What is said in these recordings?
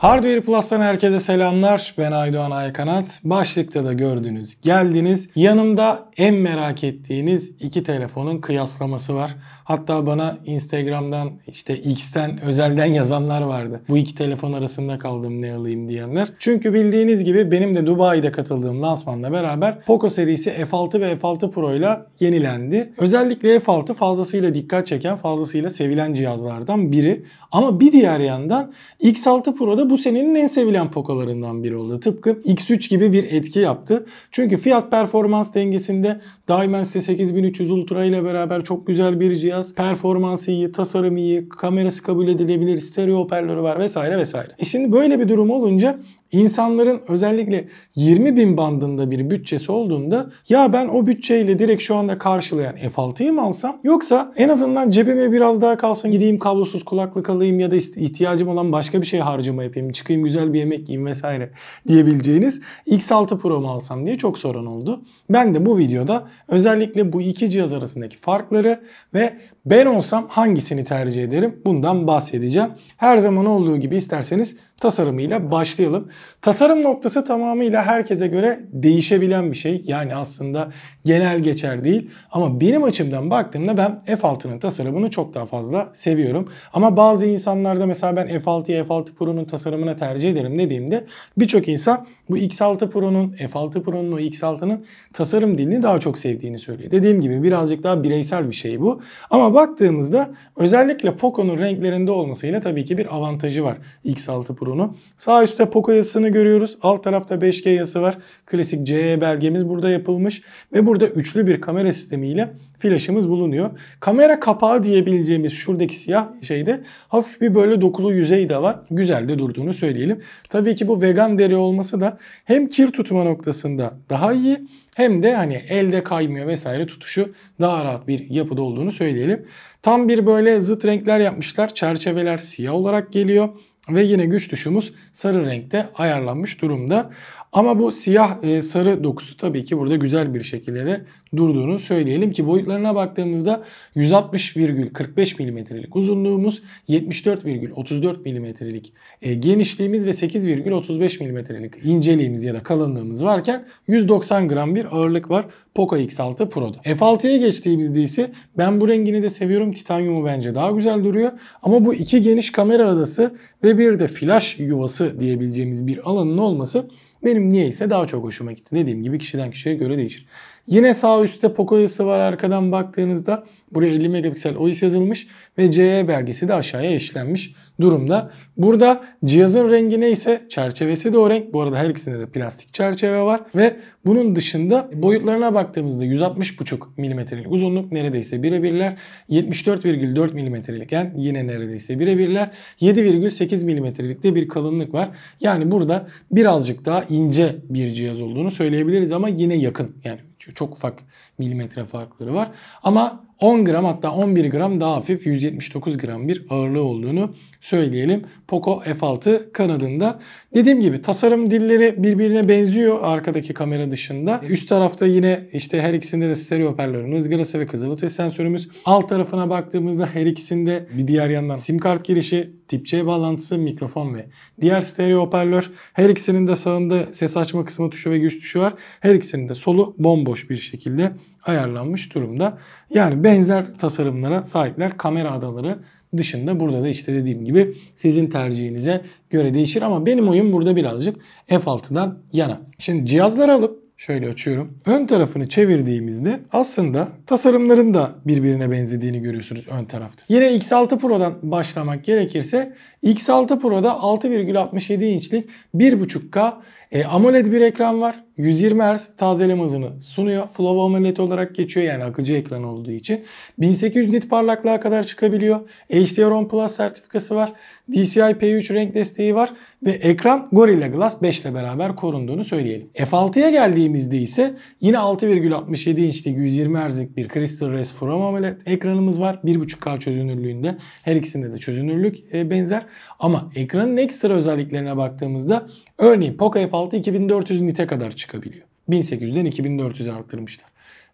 Hardware Plus'tan herkese selamlar. Ben Aydoğan Aykanat. Başlıkta da gördünüz, geldiniz. Yanımda en merak ettiğiniz iki telefonun kıyaslaması var. Hatta bana Instagram'dan işte X'ten özelden yazanlar vardı. Bu iki telefon arasında kaldım ne alayım diyenler. Çünkü bildiğiniz gibi benim de Dubai'de katıldığım lansmanla beraber Poco serisi F6 ve F6 Pro ile yenilendi. Özellikle F6 fazlasıyla dikkat çeken, fazlasıyla sevilen cihazlardan biri. Ama bir diğer yandan X6 Pro da bu senenin en sevilen Poco'larından biri oldu. Tıpkı X3 gibi bir etki yaptı. Çünkü fiyat performans dengesinde Dimensity 8300 Ultra ile beraber çok güzel bir cihaz yapacağız. Performansı iyi, tasarım iyi, kamerası kabul edilebilir, stereo hoparlörü var vesaire vesaire. E şimdi böyle bir durum olunca İnsanların özellikle 20 bin bandında bir bütçesi olduğunda ya ben o bütçeyle direkt şu anda karşılayan F6'yı mı alsam yoksa en azından cebime biraz daha kalsın gideyim kablosuz kulaklık alayım ya da ihtiyacım olan başka bir şey harcama yapayım çıkayım güzel bir yemek yiyeyim vesaire diyebileceğiniz X6 Pro mu alsam diye çok soran oldu. Ben de bu videoda özellikle bu iki cihaz arasındaki farkları ve ben olsam hangisini tercih ederim? Bundan bahsedeceğim. Her zaman olduğu gibi isterseniz tasarımıyla başlayalım. Tasarım noktası tamamıyla herkese göre değişebilen bir şey. Yani aslında genel geçer değil. Ama benim açımdan baktığımda ben F6'nın tasarımını çok daha fazla seviyorum. Ama bazı insanlarda mesela ben F6'ya F6 Pro'nun tasarımına tercih ederim dediğimde birçok insan bu X6 Pro'nun, F6 Pro'nun o X6'nın tasarım dilini daha çok sevdiğini söylüyor. Dediğim gibi birazcık daha bireysel bir şey bu. Ama baktığımızda özellikle Poco'nun renklerinde olmasıyla tabii ki bir avantajı var X6 Pro'nun. Sağ üstte Poco yazısını görüyoruz. Alt tarafta 5G yazısı var. Klasik CE belgemiz burada yapılmış ve burada üçlü bir kamera sistemiyle flaşımız bulunuyor. Kamera kapağı diyebileceğimiz şuradaki siyah şeyde hafif bir böyle dokulu yüzey de var. Güzel de durduğunu söyleyelim. Tabii ki bu vegan deri olması da hem kir tutma noktasında daha iyi hem de hani elde kaymıyor vesaire tutuşu daha rahat bir yapıda olduğunu söyleyelim. Tam bir böyle zıt renkler yapmışlar. Çerçeveler siyah olarak geliyor. Ve yine güç tuşumuz sarı renkte ayarlanmış durumda. Ama bu siyah e, sarı dokusu tabii ki burada güzel bir şekilde de durduğunu söyleyelim ki boyutlarına baktığımızda 160,45 milimetrelik uzunluğumuz, 74,34 milimetrelik e, genişliğimiz ve 8,35 milimetrelik inceliğimiz ya da kalınlığımız varken 190 gram bir ağırlık var Poco X6 Pro'da. F6'ya geçtiğimizde ise ben bu rengini de seviyorum. Titanyumu bence daha güzel duruyor. Ama bu iki geniş kamera adası ve bir de flash yuvası diyebileceğimiz bir alanın olması benim niye ise daha çok hoşuma gitti. Dediğim gibi kişiden kişiye göre değişir. Yine sağ üstte Poco var arkadan baktığınızda. Buraya 50 megapiksel OIS yazılmış ve CE belgesi de aşağıya eşlenmiş durumda. Burada cihazın rengi neyse çerçevesi de o renk. Bu arada her ikisinde de plastik çerçeve var. Ve bunun dışında boyutlarına baktığımızda 160,5 mm'lik uzunluk neredeyse birebirler. 74,4 mm'lik yani yine neredeyse birebirler. 7,8 milimetrelik de bir kalınlık var. Yani burada birazcık daha ince bir cihaz olduğunu söyleyebiliriz ama yine yakın. Yani çok ufak milimetre farkları var. Ama 10 gram hatta 11 gram daha hafif 179 gram bir ağırlığı olduğunu söyleyelim. Poco F6 kanadında. Dediğim gibi tasarım dilleri birbirine benziyor arkadaki kamera dışında. Üst tarafta yine işte her ikisinde de stereo hoparlörümüz, ızgarası ve kızılötesi sensörümüz. Alt tarafına baktığımızda her ikisinde bir diğer yandan sim kart girişi, tip C bağlantısı, mikrofon ve diğer stereo hoparlör. Her ikisinin de sağında ses açma kısmı tuşu ve güç tuşu var. Her ikisinin de solu bomboş bir şekilde ayarlanmış durumda. Yani benzer tasarımlara sahipler kamera adaları dışında burada da işte dediğim gibi sizin tercihinize göre değişir ama benim oyun burada birazcık F6'dan yana. Şimdi cihazları alıp şöyle açıyorum. Ön tarafını çevirdiğimizde aslında tasarımların da birbirine benzediğini görüyorsunuz ön tarafta. Yine X6 Pro'dan başlamak gerekirse X6 Pro'da 6,67 inçlik 1.5K e, AMOLED bir ekran var. 120 Hz tazeleme hızını sunuyor. Flow AMOLED olarak geçiyor yani akıcı ekran olduğu için. 1800 nit parlaklığa kadar çıkabiliyor. HDR10 Plus sertifikası var. DCI-P3 renk desteği var. Ve ekran Gorilla Glass 5 ile beraber korunduğunu söyleyelim. F6'ya geldiğimizde ise yine 6,67 inçlik 120 Hz'lik bir Crystal Res From AMOLED ekranımız var. 1.5K çözünürlüğünde. Her ikisinde de çözünürlük e, benzer. Ama ekranın ekstra özelliklerine baktığımızda örneğin Poco F6 2400 nite kadar çıkabiliyor. 1800'den 2400'e arttırmışlar.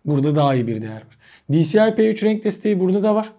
Burada daha iyi bir değer var. DCI-P3 renk desteği burada da var.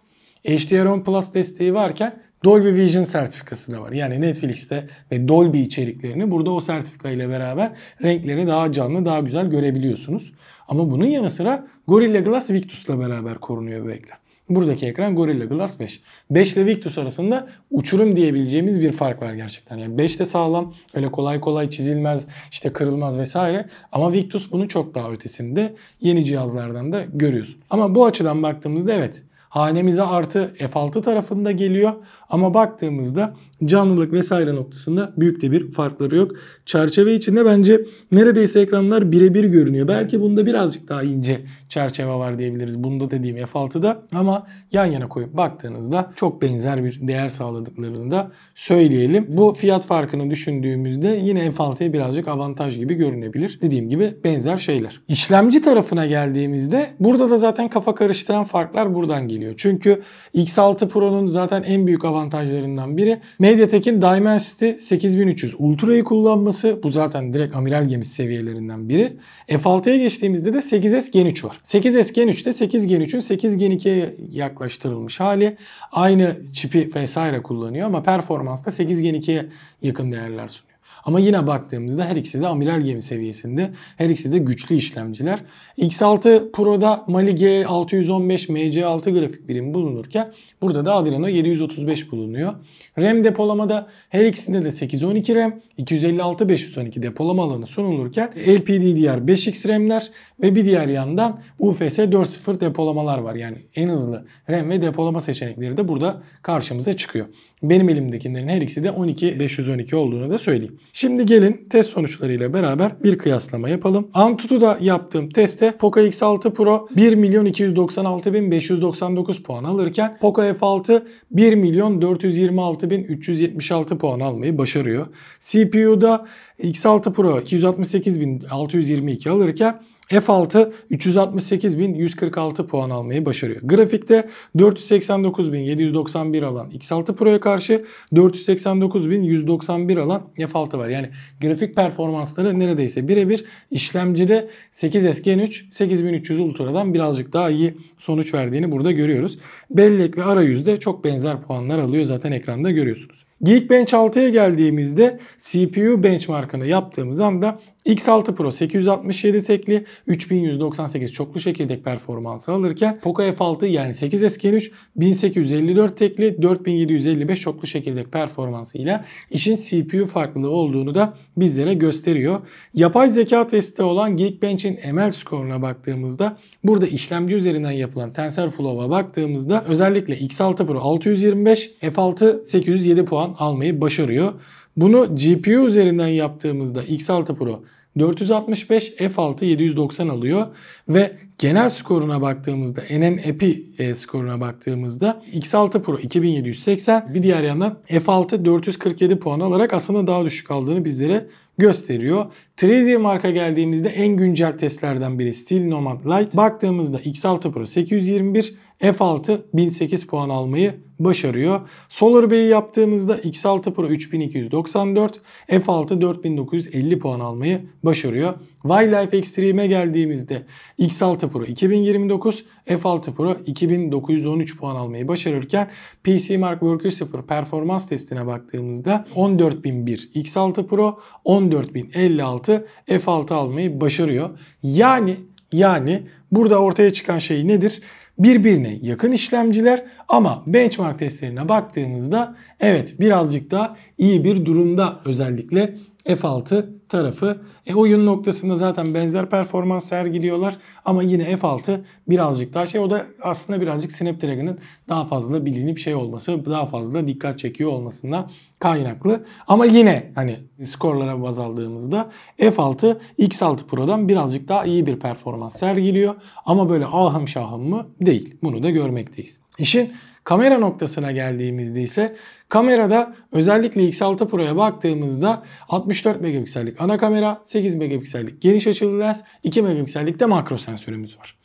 HDR10 Plus desteği varken Dolby Vision sertifikası da var. Yani Netflix'te ve Dolby içeriklerini burada o sertifika ile beraber renkleri daha canlı, daha güzel görebiliyorsunuz. Ama bunun yanı sıra Gorilla Glass Victus'la beraber korunuyor bu ekran. Buradaki ekran Gorilla Glass 5. 5 ile Victus arasında uçurum diyebileceğimiz bir fark var gerçekten. Yani 5 de sağlam, öyle kolay kolay çizilmez, işte kırılmaz vesaire. Ama Victus bunu çok daha ötesinde yeni cihazlardan da görüyoruz. Ama bu açıdan baktığımızda evet hanemize artı F6 tarafında geliyor ama baktığımızda canlılık vesaire noktasında büyük de bir farkları yok. Çerçeve içinde bence neredeyse ekranlar birebir görünüyor. Belki bunda birazcık daha ince çerçeve var diyebiliriz. Bunda dediğim F6'da ama yan yana koyup baktığınızda çok benzer bir değer sağladıklarını da söyleyelim. Bu fiyat farkını düşündüğümüzde yine F6'ya birazcık avantaj gibi görünebilir. Dediğim gibi benzer şeyler. İşlemci tarafına geldiğimizde burada da zaten kafa karıştıran farklar buradan geliyor. Çünkü X6 Pro'nun zaten en büyük avantajı avantajlarından biri Mediatek'in Dimensity 8300 Ultra'yı kullanması. Bu zaten direkt amiral gemisi seviyelerinden biri. F6'ya geçtiğimizde de 8S Gen 3 var. 8S Gen 3'te 8 Gen 3'ün 8 Gen 2'ye yaklaştırılmış hali. Aynı çipi vesaire kullanıyor ama performansta 8 Gen 2'ye yakın değerler sunuyor. Ama yine baktığımızda her ikisi de amiral gemi seviyesinde. Her ikisi de güçlü işlemciler. X6 Pro'da Mali G615 MC6 grafik birimi bulunurken burada da Adreno 735 bulunuyor. RAM depolamada her ikisinde de 812 RAM, 256 512 depolama alanı sunulurken LPDDR 5X RAM'ler ve bir diğer yandan UFS 4.0 depolamalar var. Yani en hızlı RAM ve depolama seçenekleri de burada karşımıza çıkıyor. Benim elimdekilerin her ikisi de 12 512 olduğunu da söyleyeyim. Şimdi gelin test sonuçlarıyla beraber bir kıyaslama yapalım. Antutu'da yaptığım teste Poco X6 Pro 1.296.599 puan alırken Poco F6 1.426.376 puan almayı başarıyor. CPU'da X6 Pro 268.622 alırken F6 368.146 puan almayı başarıyor. Grafikte 489.791 alan X6 Pro'ya karşı 489.191 alan F6 var. Yani grafik performansları neredeyse birebir işlemcide 8S Gen 3 8300 Ultra'dan birazcık daha iyi sonuç verdiğini burada görüyoruz. Bellek ve arayüzde çok benzer puanlar alıyor zaten ekranda görüyorsunuz. Geekbench 6'ya geldiğimizde CPU benchmarkını yaptığımız anda X6 Pro 867 tekli 3198 çoklu çekirdek performansı alırken Poco F6 yani 8S Gen 3 1854 tekli 4755 çoklu çekirdek performansı ile işin CPU farklılığı olduğunu da bizlere gösteriyor. Yapay zeka testi olan Geekbench'in ML skoruna baktığımızda burada işlemci üzerinden yapılan TensorFlow'a baktığımızda özellikle X6 Pro 625 F6 807 puan almayı başarıyor. Bunu GPU üzerinden yaptığımızda X6 Pro 465 F6 790 alıyor ve genel skoruna baktığımızda NN Epi e, skoruna baktığımızda X6 Pro 2780 bir diğer yandan F6 447 puan alarak aslında daha düşük aldığını bizlere gösteriyor. 3D marka geldiğimizde en güncel testlerden biri Steel Nomad Lite. Baktığımızda X6 Pro 821 F6 1008 puan almayı başarıyor. Solar Bay'i yaptığımızda X6 Pro 3294, F6 4950 puan almayı başarıyor. Wildlife Extreme'e geldiğimizde X6 Pro 2029, F6 Pro 2913 puan almayı başarırken PC Mark Worker 0 performans testine baktığımızda 14001 X6 Pro, 14056 F6 almayı başarıyor. Yani yani burada ortaya çıkan şey nedir? birbirine yakın işlemciler ama benchmark testlerine baktığımızda evet birazcık daha iyi bir durumda özellikle F6 tarafı. E, oyun noktasında zaten benzer performans sergiliyorlar ama yine F6 birazcık daha şey o da aslında birazcık Snapdragon'ın daha fazla bilinip şey olması daha fazla dikkat çekiyor olmasından kaynaklı. Ama yine hani skorlara baz aldığımızda F6 X6 Pro'dan birazcık daha iyi bir performans sergiliyor ama böyle ahım şahım mı değil. Bunu da görmekteyiz. İşin Kamera noktasına geldiğimizde ise kamerada özellikle X6 Pro'ya baktığımızda 64 megapiksellik ana kamera, 8 megapiksellik geniş açılı lens, 2 megapiksellik de makro sensörümüz var.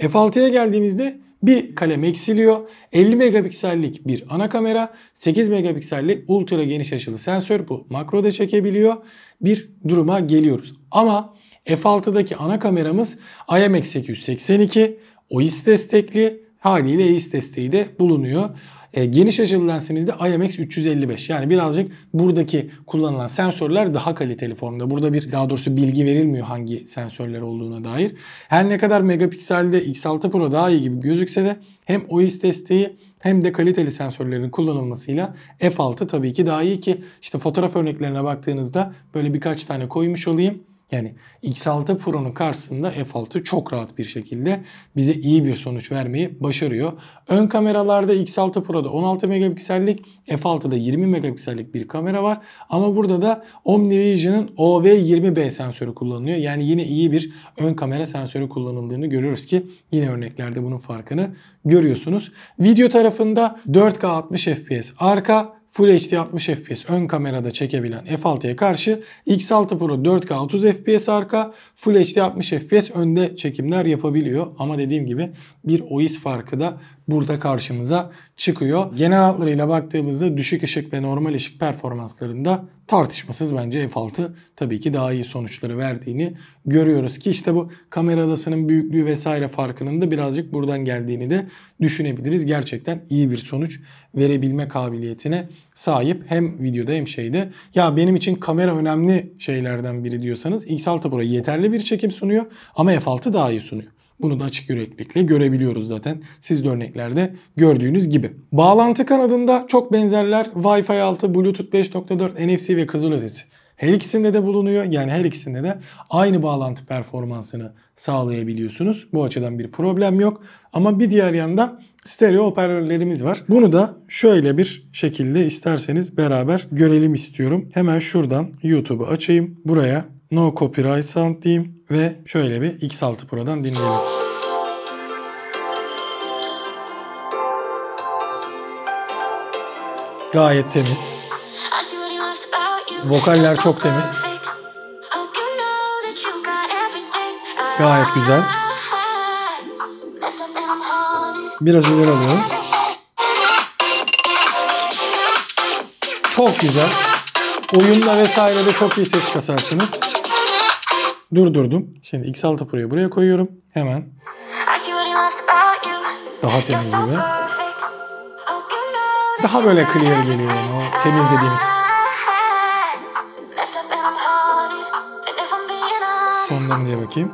F6'ya geldiğimizde bir kalem eksiliyor. 50 megapiksellik bir ana kamera, 8 megapiksellik ultra geniş açılı sensör bu makro da çekebiliyor. Bir duruma geliyoruz. Ama F6'daki ana kameramız IMX882 OIS destekli haliyle EIS desteği de bulunuyor. E, geniş açılı lensimizde IMX 355. Yani birazcık buradaki kullanılan sensörler daha kaliteli formda. Burada bir daha doğrusu bilgi verilmiyor hangi sensörler olduğuna dair. Her ne kadar megapikselde X6 Pro daha iyi gibi gözükse de hem OIS desteği hem de kaliteli sensörlerin kullanılmasıyla F6 tabii ki daha iyi ki işte fotoğraf örneklerine baktığınızda böyle birkaç tane koymuş olayım. Yani X6 Pro'nun karşısında F6 çok rahat bir şekilde bize iyi bir sonuç vermeyi başarıyor. Ön kameralarda X6 Pro'da 16 megapiksellik, F6'da 20 megapiksellik bir kamera var. Ama burada da OmniVision'ın OV20B sensörü kullanılıyor. Yani yine iyi bir ön kamera sensörü kullanıldığını görüyoruz ki yine örneklerde bunun farkını görüyorsunuz. Video tarafında 4K 60 FPS arka, Full HD 60 FPS ön kamerada çekebilen F6'ya karşı X6 Pro 4K 30 FPS arka, Full HD 60 FPS önde çekimler yapabiliyor. Ama dediğim gibi bir OIS farkı da burada karşımıza çıkıyor. Genel hatlarıyla baktığımızda düşük ışık ve normal ışık performanslarında tartışmasız bence F6 tabii ki daha iyi sonuçları verdiğini görüyoruz ki işte bu kamera adasının büyüklüğü vesaire farkının da birazcık buradan geldiğini de düşünebiliriz. Gerçekten iyi bir sonuç verebilme kabiliyetine sahip hem videoda hem şeyde. Ya benim için kamera önemli şeylerden biri diyorsanız X6 Pro yeterli bir çekim sunuyor ama F6 daha iyi sunuyor. Bunu da açık yüreklilikle görebiliyoruz zaten. Siz de örneklerde gördüğünüz gibi. Bağlantı kanadında çok benzerler Wi-Fi 6, Bluetooth 5.4, NFC ve kızıl ötesi. Her ikisinde de bulunuyor. Yani her ikisinde de aynı bağlantı performansını sağlayabiliyorsunuz. Bu açıdan bir problem yok. Ama bir diğer yanda stereo hoparlörlerimiz var. Bunu da şöyle bir şekilde isterseniz beraber görelim istiyorum. Hemen şuradan YouTube'u açayım. Buraya No copyright sound diyeyim ve şöyle bir X6 Pro'dan dinleyelim. Gayet temiz. Vokaller çok temiz. Gayet güzel. Biraz ileri alıyorum. Çok güzel. Oyunla vesaire de çok iyi ses kasarsınız. Durdurdum. Şimdi X6 Pro'yu buraya koyuyorum. Hemen. Daha temiz gibi. Daha böyle clear geliyor. ama temiz dediğimiz. Sondan diye bakayım.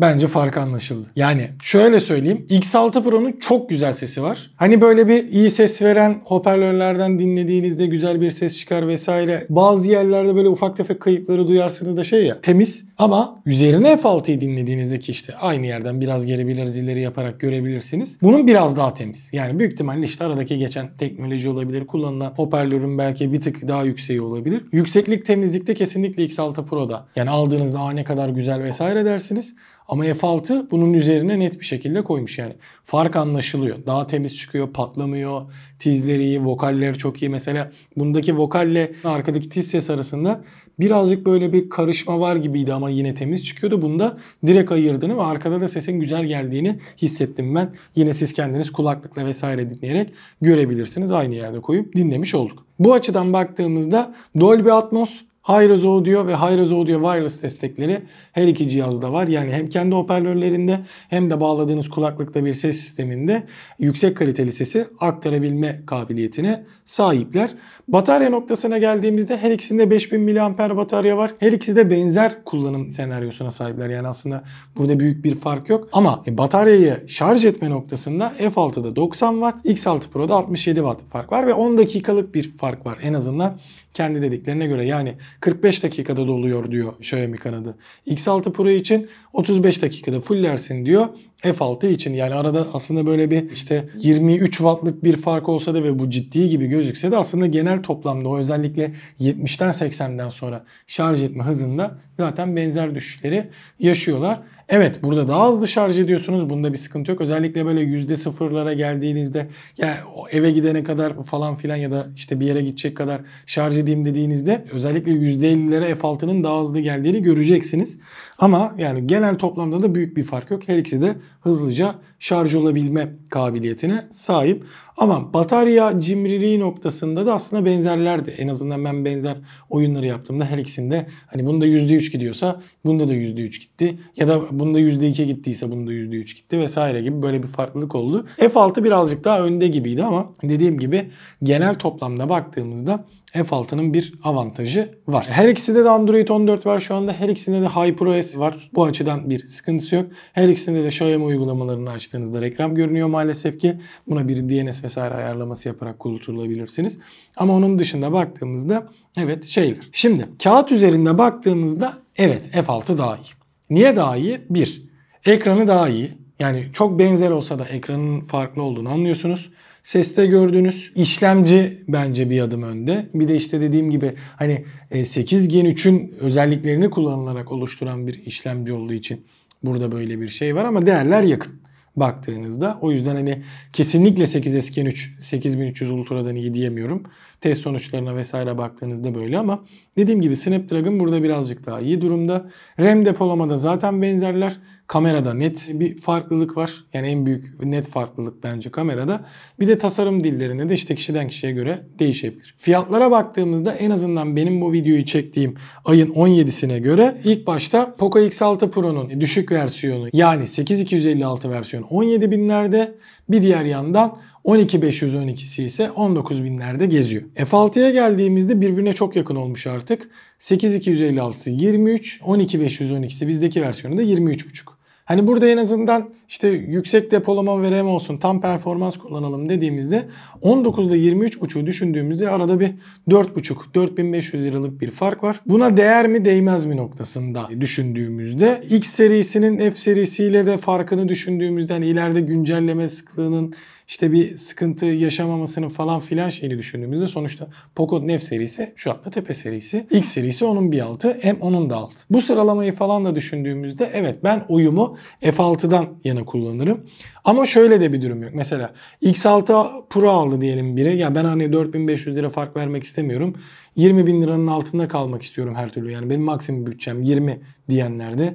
Bence fark anlaşıldı. Yani şöyle söyleyeyim. X6 Pro'nun çok güzel sesi var. Hani böyle bir iyi ses veren hoparlörlerden dinlediğinizde güzel bir ses çıkar vesaire. Bazı yerlerde böyle ufak tefek kayıpları duyarsınız da şey ya. Temiz ama üzerine F6'yı dinlediğinizde ki işte aynı yerden biraz geri biraz ileri yaparak görebilirsiniz. Bunun biraz daha temiz. Yani büyük ihtimalle işte aradaki geçen teknoloji olabilir. Kullanılan hoparlörün belki bir tık daha yükseği olabilir. Yükseklik temizlikte kesinlikle X6 Pro'da. Yani aldığınızda ne kadar güzel vesaire dersiniz. Ama F6 bunun üzerine net bir şekilde koymuş yani fark anlaşılıyor. Daha temiz çıkıyor, patlamıyor. Tizleri iyi, vokalleri çok iyi. Mesela bundaki vokalle arkadaki tiz ses arasında birazcık böyle bir karışma var gibiydi ama yine temiz çıkıyordu. Bunda direkt ayırdığını ve arkada da sesin güzel geldiğini hissettim ben. Yine siz kendiniz kulaklıkla vesaire dinleyerek görebilirsiniz. Aynı yerde koyup dinlemiş olduk. Bu açıdan baktığımızda Dolby Atmos High Res Audio ve High Res Audio Wireless destekleri her iki cihazda var. Yani hem kendi hoparlörlerinde hem de bağladığınız kulaklıkta bir ses sisteminde yüksek kaliteli sesi aktarabilme kabiliyetine sahipler. Batarya noktasına geldiğimizde her ikisinde 5000 mAh batarya var. Her ikisi de benzer kullanım senaryosuna sahipler. Yani aslında burada büyük bir fark yok. Ama e, bataryayı şarj etme noktasında F6'da 90 Watt, X6 Pro'da 67 Watt fark var ve 10 dakikalık bir fark var en azından kendi dediklerine göre. Yani 45 dakikada doluyor diyor Xiaomi kanadı. X6 Pro için 35 dakikada fullersin diyor. F6 için yani arada aslında böyle bir işte 23 wattlık bir fark olsa da ve bu ciddi gibi gözükse de aslında genel toplamda o özellikle 70'ten 80'den sonra şarj etme hızında zaten benzer düşüşleri yaşıyorlar. Evet burada daha hızlı şarj ediyorsunuz. Bunda bir sıkıntı yok. Özellikle böyle yüzde sıfırlara geldiğinizde yani eve gidene kadar falan filan ya da işte bir yere gidecek kadar şarj edeyim dediğinizde özellikle yüzde %50'lere F6'nın daha hızlı geldiğini göreceksiniz. Ama yani genel toplamda da büyük bir fark yok. Her ikisi de hızlıca şarj olabilme kabiliyetine sahip. Ama batarya cimriliği noktasında da aslında benzerlerdi. En azından ben benzer oyunları yaptığımda her ikisinde hani bunda %3 gidiyorsa bunda da %3 gitti. Ya da bunda %2 gittiyse bunda %3 gitti vesaire gibi böyle bir farklılık oldu. F6 birazcık daha önde gibiydi ama dediğim gibi genel toplamda baktığımızda F6'nın bir avantajı var. Her ikisinde de Android 14 var şu anda. Her ikisinde de HyperOS var. Bu açıdan bir sıkıntısı yok. Her ikisinde de Xiaomi uygulamalarını açtığınızda reklam görünüyor maalesef ki. Buna bir DNS vesaire ayarlaması yaparak kurtulabilirsiniz. Ama onun dışında baktığımızda evet şeyler. Şimdi kağıt üzerinde baktığımızda evet F6 daha iyi. Niye daha iyi? Bir, ekranı daha iyi. Yani çok benzer olsa da ekranın farklı olduğunu anlıyorsunuz. Seste gördüğünüz işlemci bence bir adım önde. Bir de işte dediğim gibi hani 8 e, Gen 3'ün özelliklerini kullanılarak oluşturan bir işlemci olduğu için burada böyle bir şey var ama değerler yakın baktığınızda. O yüzden hani kesinlikle 8 Gen 3 8300 Ultra'dan iyi diyemiyorum. Test sonuçlarına vesaire baktığınızda böyle ama dediğim gibi Snapdragon burada birazcık daha iyi durumda. RAM depolamada zaten benzerler. Kamerada net bir farklılık var. Yani en büyük net farklılık bence kamerada. Bir de tasarım dillerinde de işte kişiden kişiye göre değişebilir. Fiyatlara baktığımızda en azından benim bu videoyu çektiğim ayın 17'sine göre ilk başta Poco X6 Pro'nun düşük versiyonu yani 8256 versiyonu 17 binlerde bir diğer yandan 12512'si ise 19.000'lerde geziyor. F6'ya geldiğimizde birbirine çok yakın olmuş artık. 8256'sı 23, 12512'si bizdeki versiyonu da 23.5. Hani burada en azından işte yüksek depolama ve RAM olsun tam performans kullanalım dediğimizde 19 ile 23.5'u düşündüğümüzde arada bir 4.5 4500 liralık bir fark var. Buna değer mi değmez mi noktasında düşündüğümüzde X serisinin F serisiyle de farkını düşündüğümüzden hani ileride güncelleme sıklığının işte bir sıkıntı yaşamamasının falan filan şeyini düşündüğümüzde sonuçta Poco Nev serisi şu anda tepe serisi. X serisi onun bir altı M onun da altı. Bu sıralamayı falan da düşündüğümüzde evet ben uyumu F6'dan yana kullanırım. Ama şöyle de bir durum yok. Mesela X6 Pro aldı diyelim biri. Ya ben hani 4500 lira fark vermek istemiyorum. 20 bin liranın altında kalmak istiyorum her türlü. Yani benim maksimum bütçem 20 diyenlerde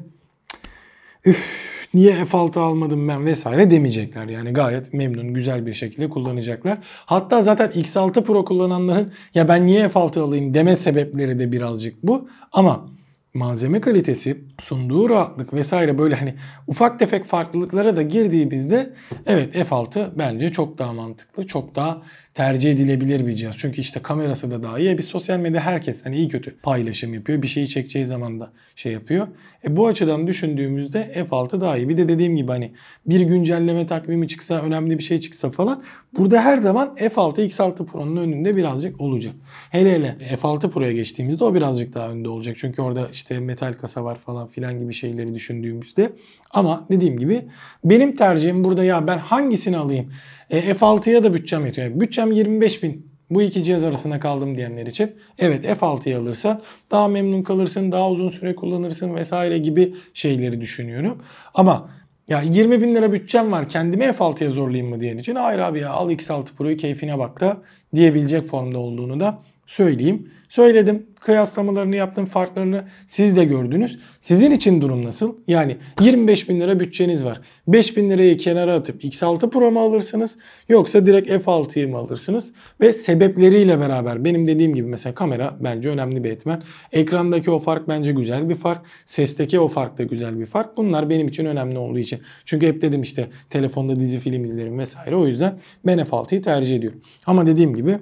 üf Niye F6 almadım ben vesaire demeyecekler. Yani gayet memnun, güzel bir şekilde kullanacaklar. Hatta zaten X6 Pro kullananların ya ben niye F6 alayım deme sebepleri de birazcık bu. Ama malzeme kalitesi, sunduğu rahatlık vesaire böyle hani ufak tefek farklılıklara da girdiğimizde evet F6 bence çok daha mantıklı, çok daha tercih edilebilir bir cihaz. Çünkü işte kamerası da daha iyi. E, bir sosyal medyada herkes hani iyi kötü paylaşım yapıyor. Bir şeyi çekeceği zaman da şey yapıyor. E bu açıdan düşündüğümüzde F6 daha iyi. Bir de dediğim gibi hani bir güncelleme takvimi çıksa, önemli bir şey çıksa falan burada her zaman F6 X6 Pro'nun önünde birazcık olacak. Hele hele F6 Pro'ya geçtiğimizde o birazcık daha önde olacak. Çünkü orada işte metal kasa var falan filan gibi şeyleri düşündüğümüzde ama dediğim gibi benim tercihim burada ya ben hangisini alayım? E, F6'ya da bütçem yetiyor. Yani bütçem 25 bin. Bu iki cihaz arasında kaldım diyenler için evet F6'yı alırsan daha memnun kalırsın, daha uzun süre kullanırsın vesaire gibi şeyleri düşünüyorum. Ama ya 20 bin lira bütçem var kendimi F6'ya zorlayayım mı diyen için hayır abi ya al X6 Pro'yu keyfine bak da diyebilecek formda olduğunu da söyleyeyim. Söyledim, kıyaslamalarını yaptım, farklarını siz de gördünüz. Sizin için durum nasıl? Yani 25 bin lira bütçeniz var. 5 bin lirayı kenara atıp X6 Pro mu alırsınız yoksa direkt F6'yı mı alırsınız? Ve sebepleriyle beraber benim dediğim gibi mesela kamera bence önemli bir etmen. Ekrandaki o fark bence güzel bir fark. Sesteki o fark da güzel bir fark. Bunlar benim için önemli olduğu için. Çünkü hep dedim işte telefonda dizi film izlerim vesaire. O yüzden ben F6'yı tercih ediyorum. Ama dediğim gibi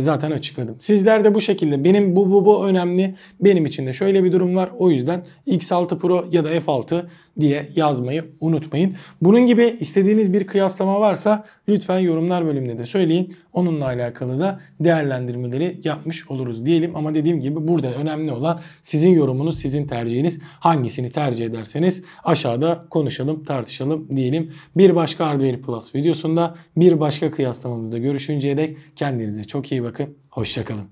zaten açıkladım. Sizler de bu şekilde benim bu bu bu önemli. Benim için de şöyle bir durum var. O yüzden X6 Pro ya da F6 diye yazmayı unutmayın. Bunun gibi istediğiniz bir kıyaslama varsa lütfen yorumlar bölümünde de söyleyin. Onunla alakalı da değerlendirmeleri yapmış oluruz diyelim. Ama dediğim gibi burada önemli olan sizin yorumunuz, sizin tercihiniz. Hangisini tercih ederseniz aşağıda konuşalım, tartışalım diyelim. Bir başka Hardware Plus videosunda bir başka kıyaslamamızda görüşünceye dek kendinize çok iyi bakın. Hoşçakalın.